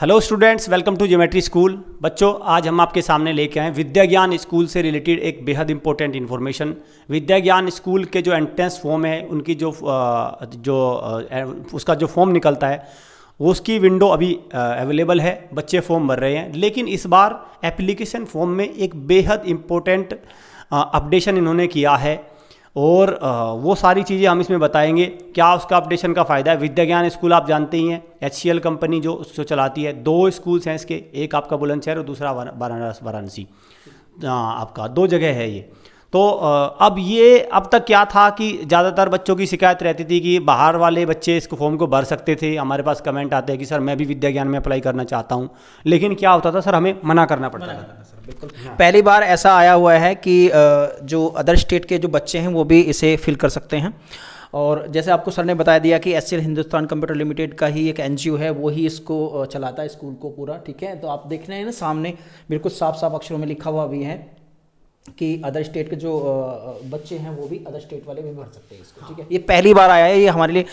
Hello students welcome to geometry school बच्चों आज हम आपके सामने लेके आए विद्या ज्ञान स्कूल से रिलेटेड एक बेहद इंपॉर्टेंट इन्फॉर्मेशन विद्या ज्ञान स्कूल के जो एंट्रेंस फॉर्म है उनकी जो जो उसका जो फॉर्म निकलता है उसकी विंडो अभी अवेलेबल है बच्चे फॉर्म भर रहे हैं लेकिन इस बार एप्लीकेशन फॉर्म में एक बेहद इम्पोर्टेंट अपडेशन इन्होंने किया है और वो सारी चीज़ें हम इसमें बताएंगे क्या उसका अपडेशन का फ़ायदा है विद्या ज्ञान स्कूल आप जानते ही हैं एच कंपनी जो जो चलाती है दो स्कूल्स हैं इसके एक आपका बुलंदशहर और दूसरा वाराणसी हाँ, आपका दो जगह है ये तो अब ये अब तक क्या था कि ज़्यादातर बच्चों की शिकायत रहती थी कि बाहर वाले बच्चे इस फॉर्म को भर सकते थे हमारे पास कमेंट आते हैं कि सर मैं भी विद्या ज्ञान में अप्लाई करना चाहता हूँ लेकिन क्या होता था सर हमें मना करना पड़ता था बिल्कुल हाँ। पहली बार ऐसा आया हुआ है कि जो अदर स्टेट के जो बच्चे हैं वो भी इसे फिल कर सकते हैं और जैसे आपको सर ने बताया दिया कि एस हिंदुस्तान कंप्यूटर लिमिटेड का ही एक एन है वो ही इसको चलाता है स्कूल को पूरा ठीक है तो आप देख रहे हैं ना सामने बिल्कुल साफ साफ अक्षरों में लिखा हुआ भी है कि अदर स्टेट के जो बच्चे हैं वो भी अदर स्टेट वाले भी भर सकते हैं इसको ठीक है हाँ, ये पहली बार आया है ये हमारे लिए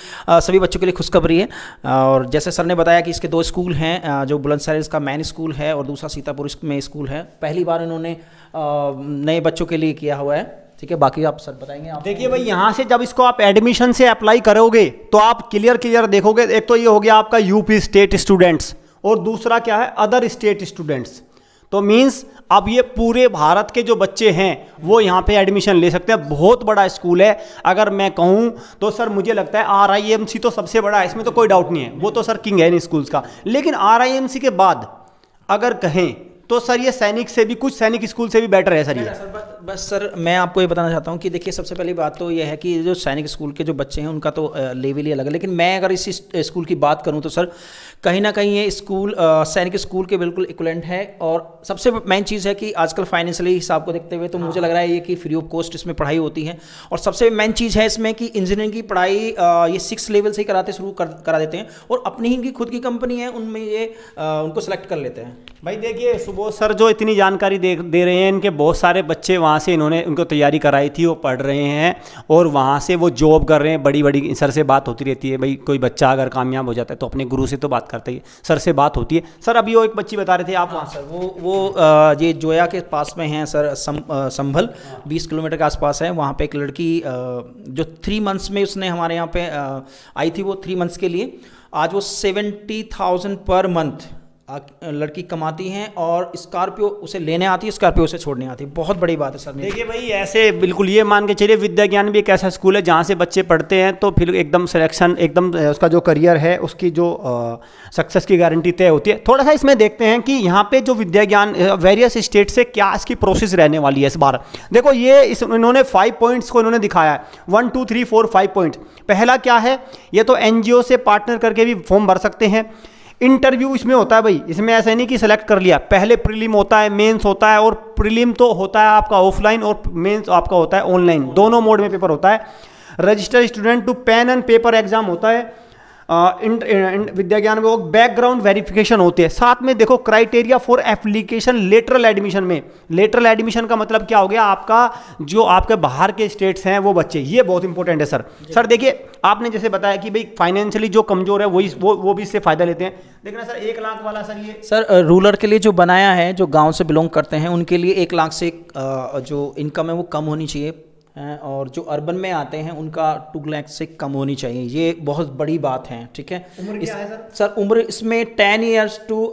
सभी बच्चों के लिए खुशखबरी है और जैसे सर ने बताया कि इसके दो स्कूल हैं जो बुलंदशहर इसका मैन स्कूल है और दूसरा सीतापुर में स्कूल है पहली बार इन्होंने नए बच्चों के लिए किया हुआ है ठीक है बाकी आप सर बताएंगे आप देखिए भाई यहाँ से जब इसको आप एडमिशन से अप्लाई करोगे तो आप क्लियर क्लियर देखोगे एक तो ये हो गया आपका यूपी स्टेट स्टूडेंट्स और दूसरा क्या है अदर स्टेट स्टूडेंट्स तो मीन्स अब ये पूरे भारत के जो बच्चे हैं वो यहाँ पे एडमिशन ले सकते हैं बहुत बड़ा स्कूल है अगर मैं कहूँ तो सर मुझे लगता है आर आई एम सी तो सबसे बड़ा है इसमें तो कोई डाउट नहीं है वो तो सर किंग है इन स्कूल्स का लेकिन आर आई एम सी के बाद अगर कहें तो सर ये सैनिक से भी कुछ सैनिक स्कूल से भी बेटर है सर ये बस सर मैं आपको ये बताना चाहता हूँ कि देखिए सबसे पहली बात तो यह है कि जो सैनिक स्कूल के जो बच्चे हैं उनका तो लेवल ही अलग है लेकिन मैं अगर इसी स्कूल की बात करूँ तो सर कहीं ना कहीं ये स्कूल सैनिक स्कूल के बिल्कुल इक्वलेंट है और सबसे मेन चीज़ है कि आजकल फाइनेंशियली हिसाब को देखते हुए तो मुझे हाँ। लग रहा है ये कि फ्री ऑफ कॉस्ट इसमें पढ़ाई होती है और सबसे मेन चीज़ है इसमें कि इंजीनियरिंग की पढ़ाई ये सिक्स लेवल से ही कराते शुरू कर, करा देते हैं और अपनी ही खुद की कंपनी है उनमें ये उनको सेलेक्ट कर लेते हैं भाई देखिए सुबोध सर जो इतनी जानकारी दे, दे रहे हैं इनके बहुत सारे बच्चे वहाँ वहाँ से इन्होंने उनको तैयारी कराई थी वो पढ़ रहे हैं और वहाँ से वो जॉब कर रहे हैं बड़ी बड़ी सर से बात होती रहती है भाई कोई बच्चा अगर कामयाब हो जाता है तो अपने गुरु से तो बात करते ही सर से बात होती है सर अभी वो एक बच्ची बता रहे थे आप वहाँ सर वो वो ये जोया के पास में हैं सर संभल बीस किलोमीटर के आसपास है वहाँ पर एक लड़की जो थ्री मंथ्स में उसने हमारे यहाँ पे आई थी वो थ्री मंथ्स के लिए आज वो सेवेंटी थाउजेंड पर मंथ लड़की कमाती हैं और स्कॉर्पियो उसे लेने आती है स्कॉर्पियो उसे छोड़ने आती है बहुत बड़ी बात है सर देखिए भाई ऐसे बिल्कुल ये मान के चलिए विद्या ज्ञान भी एक ऐसा स्कूल है जहाँ से बच्चे पढ़ते हैं तो फिर एकदम सिलेक्शन एकदम उसका जो करियर है उसकी जो सक्सेस की गारंटी तय होती है थोड़ा सा इसमें देखते हैं कि यहाँ पे जो विद्या ज्ञान वेरियस स्टेट से क्या इसकी प्रोसेस रहने वाली है इस बार देखो ये इस इन्होंने फाइव पॉइंट्स को इन्होंने दिखाया है one two three four five point पहला क्या है ये तो एन से पार्टनर करके भी फॉर्म भर सकते हैं इंटरव्यू इसमें होता है भाई इसमें ऐसा नहीं कि सिलेक्ट कर लिया पहले प्रीलिम होता है मेंस होता है और प्रीलिम तो होता है आपका ऑफलाइन और मेंस आपका होता है ऑनलाइन दोनों मोड में पेपर होता है register student to pen and paper exam होता है विद्या ज्ञान विभाग बैकग्राउंड वेरिफिकेशन होते हैं साथ में देखो criteria for application lateral admission में लेटरल एडमिशन का मतलब क्या हो गया आपका जो आपके बाहर के स्टेट्स हैं वो बच्चे ये बहुत इंपॉर्टेंट है सर सर देखिए आपने जैसे बताया कि भाई फाइनेंशियली जो कमजोर है वही वो, वो भी इससे फायदा लेते हैं देखना सर एक लाख वाला सर ये सर रूलर के लिए जो बनाया है जो गाँव से बिलोंग करते हैं उनके लिए एक लाख से जो इनकम है वो कम होनी चाहिए और जो अर्बन में आते हैं उनका टू लैख से कम होनी चाहिए ये बहुत बड़ी बात है ठीक है उम्र इस, है सर सर उम्र इसमें टेन ईयर्स टू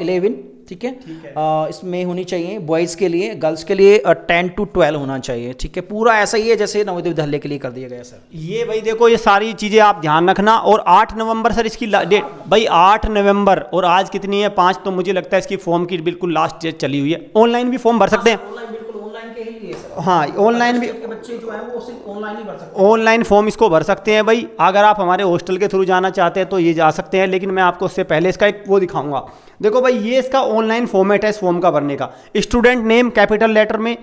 इलेवन ठीक है, है। आ, uh, इसमें होनी चाहिए बॉयज़ के लिए गर्ल्स के लिए टेन टू ट्वेल्व होना चाहिए ठीक है पूरा ऐसा ही है जैसे नवोदय विद्यालय के लिए कर दिया गया सर ये भाई देखो ये सारी चीज़ें आप ध्यान रखना और आठ नवंबर सर इसकी डेट भाई आठ नवंबर और आज कितनी है पाँच तो मुझे लगता है इसकी फॉर्म की बिल्कुल लास्ट डेट चली हुई है ऑनलाइन भी फॉर्म भर सकते हैं हाँ ऑनलाइन भी बच्चे जो हैं वो सिर्फ ऑनलाइन ही भर सकते हैं ऑनलाइन फॉर्म इसको भर सकते हैं भाई अगर आप हमारे हॉस्टल के थ्रू जाना चाहते हैं तो ये जा सकते हैं लेकिन मैं आपको उससे पहले इसका एक वो दिखाऊंगा देखो भाई ये इसका ऑनलाइन फॉर्मेट है इस फॉर्म का भरने का स्टूडेंट नेम कैपिटल लेटर में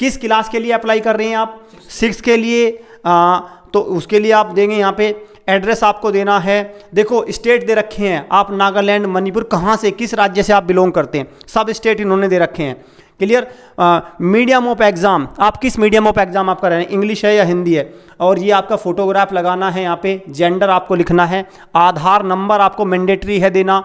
किस क्लास के लिए अप्लाई कर रहे हैं आप सिक्स के लिए आ, तो उसके लिए आप देंगे यहाँ पे एड्रेस आपको देना है देखो स्टेट दे रखे हैं आप नागालैंड मणिपुर कहाँ से किस राज्य से आप बिलोंग करते हैं सब स्टेट इन्होंने दे रखे हैं क्लियर मीडियम ऑफ एग्ज़ाम आप किस मीडियम ऑफ एग्ज़ाम कर रहे हैं इंग्लिश है या हिंदी है और ये आपका फोटोग्राफ लगाना है यहाँ पे जेंडर आपको लिखना है आधार नंबर आपको मैंडेटरी है देना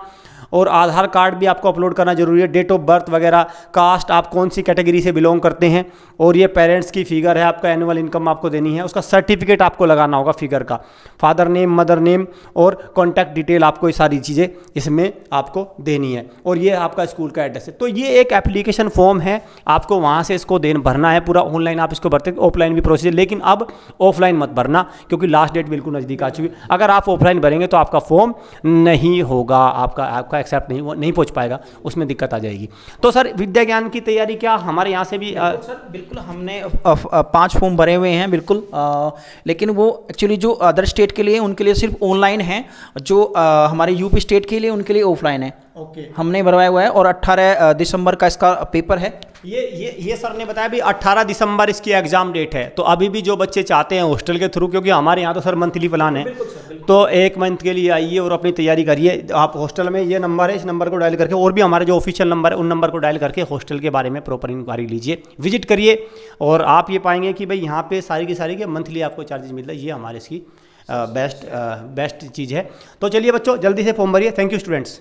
और आधार कार्ड भी आपको अपलोड करना जरूरी है डेट ऑफ बर्थ वगैरह कास्ट आप कौन सी कैटेगरी से बिलोंग करते हैं और ये पेरेंट्स की फिगर है आपका एनुअल इनकम आपको देनी है उसका सर्टिफिकेट आपको लगाना होगा फिगर का फादर नेम मदर नेम और कॉन्टैक्ट डिटेल आपको ये सारी चीज़ें इसमें आपको देनी है और ये आपका स्कूल का एड्रेस है तो ये एक एप्लीकेशन फॉर्म है आपको वहाँ से इसको देन भरना है पूरा ऑनलाइन आप इसको भरते ऑफलाइन भी प्रोसीजर लेकिन अब ऑफलाइन मत भरना क्योंकि लास्ट डेट बिल्कुल नज़दीक आ चुकी है अगर आप ऑफलाइन भरेंगे तो आपका फॉर्म नहीं होगा आपका आपका का एक्सेप्ट नहीं वो नहीं पहुँच पाएगा उसमें दिक्कत आ जाएगी तो सर विद्या ज्ञान की तैयारी क्या हमारे यहाँ से भी आ, सर बिल्कुल हमने पाँच फॉर्म भरे हुए हैं बिल्कुल आ, लेकिन वो एक्चुअली जो अदर स्टेट के लिए उनके लिए सिर्फ ऑनलाइन है जो आ, हमारे यूपी स्टेट के लिए उनके लिए ऑफलाइन है ओके okay. हमने भरवाया हुआ है और 18 दिसंबर का इसका पेपर है ये ये ये सर ने बताया भी 18 दिसंबर इसकी एग्जाम डेट है तो अभी भी जो बच्चे चाहते हैं हॉस्टल के थ्रू क्योंकि हमारे यहाँ तो सर मंथली प्लान है तो एक मंथ के लिए आइए और अपनी तैयारी करिए आप हॉस्टल में ये नंबर है इस नंबर को डायल करके और भी हमारे जो ऑफिशियल नंबर है उन नंबर को डायल करके हॉस्टल के बारे में प्रॉपर इंक्वायरी लीजिए विजिट करिए और आप ये पाएंगे कि भाई यहाँ पे सारी की सारी के मंथली आपको चार्जेस मिल रहा है ये हमारे इसकी बेस्ट बेस्ट चीज़ है तो चलिए बच्चों जल्दी से फॉर्म भरिए थैंक यू स्टूडेंट्स